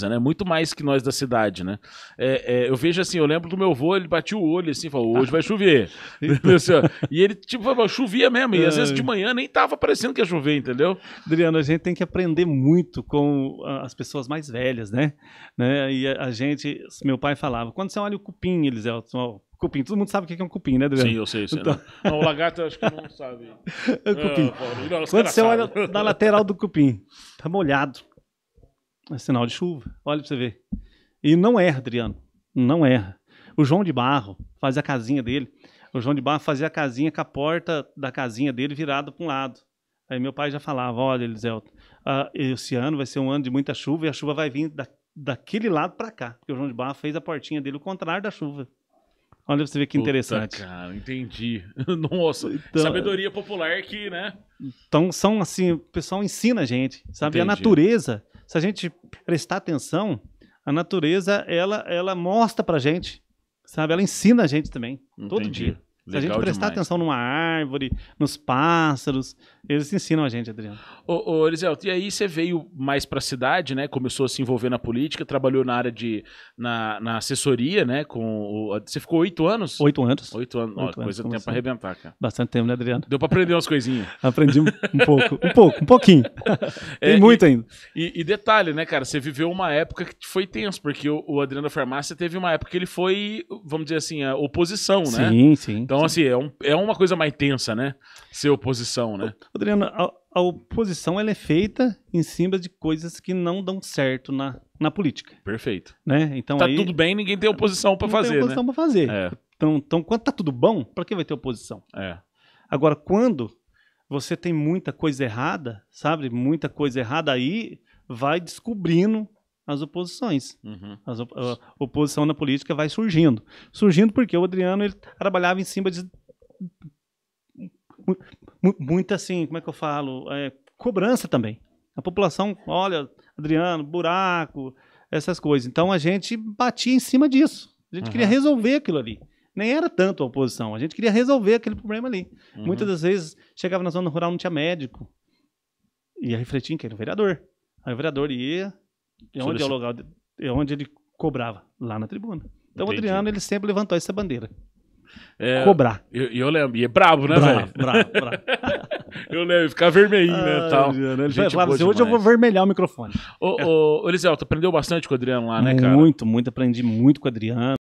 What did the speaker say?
né? Muito mais que nós da cidade, né? É, é, eu vejo assim, eu lembro do meu avô, ele batia o olho assim, falou, hoje vai chover. Assim, e ele, tipo, chovia mesmo. E às vezes de manhã nem tava parecendo que ia chover, entendeu? Adriano, a gente tem que aprender muito com as pessoas mais velhas, né? né? E a gente, meu pai falava, quando você olha o cupim, o cupim. Todo mundo sabe o que é um cupim, né, Adriano? Sim, eu sei. sei então... Não. Né? não, o lagarto acho que não sabe. É o cupim. É, não, é Quando você olha na lateral do cupim, tá molhado. É sinal de chuva. Olha para você ver. E não erra, Adriano. Não erra. O João de Barro fazia a casinha dele. O João de Barro fazia a casinha com a porta da casinha dele virada para um lado. Aí meu pai já falava: Olha, Eliselto, uh, esse ano vai ser um ano de muita chuva e a chuva vai vir da, daquele lado para cá. Porque o João de Barro fez a portinha dele o contrário da chuva. Olha pra você ver que Puta, interessante. Cara, entendi. Nossa, então, sabedoria popular que, né? Então são assim, o pessoal ensina a gente, sabe? Entendi. A natureza, se a gente prestar atenção, a natureza ela ela mostra para gente, sabe? Ela ensina a gente também, Entendi. todo dia. Legal Se a gente prestar demais. atenção numa árvore, nos pássaros, eles ensinam a gente, Adriano. Ô, ô e aí você veio mais para a cidade, né? Começou a se envolver na política, trabalhou na área de. na, na assessoria, né? Com o, você ficou oito anos? Oito anos. Oito anos. Ó, coisa anos, tempo para assim? arrebentar, cara. Bastante tempo, né, Adriano? Deu para aprender umas coisinhas. Aprendi um, um, pouco, um pouco, um pouquinho. Tem é, muito e, ainda. E, e, detalhe, né, cara? Você viveu uma época que foi tenso, porque o, o Adriano Farmácia teve uma época que ele foi, vamos dizer assim, a oposição, né? Sim, sim. Então, então, assim, é, um, é uma coisa mais tensa, né? Ser oposição, né? Adriano, a, a oposição ela é feita em cima de coisas que não dão certo na, na política. Perfeito. Né? Então, tá aí, tudo bem, ninguém tem oposição para fazer. Tem né? oposição né? para fazer. É. Então, então, quando tá tudo bom, para que vai ter oposição? É. Agora, quando você tem muita coisa errada, sabe? Muita coisa errada aí vai descobrindo as oposições. Uhum. As op a oposição na política vai surgindo. Surgindo porque o Adriano ele trabalhava em cima de muita assim, como é que eu falo, é, cobrança também. A população, olha, Adriano, buraco, essas coisas. Então a gente batia em cima disso. A gente uhum. queria resolver aquilo ali. Nem era tanto a oposição, a gente queria resolver aquele problema ali. Uhum. Muitas das vezes chegava na zona rural não tinha médico. Ia refletir em quem? No vereador. Aí o vereador ia, é onde, é, o é onde ele cobrava, lá na tribuna. Então Entendi. o Adriano ele sempre levantou essa bandeira. É, Cobrar. Eu, eu lembro. E é brabo, né, velho? eu lembro, ficar vermelhinho, ah, né? Tal. Adriano, ele é Gente, assim, hoje eu vou vermelhar o microfone. Ô, ô, Eliseu, tu aprendeu bastante com o Adriano lá, né, cara? Muito, muito. Aprendi muito com o Adriano.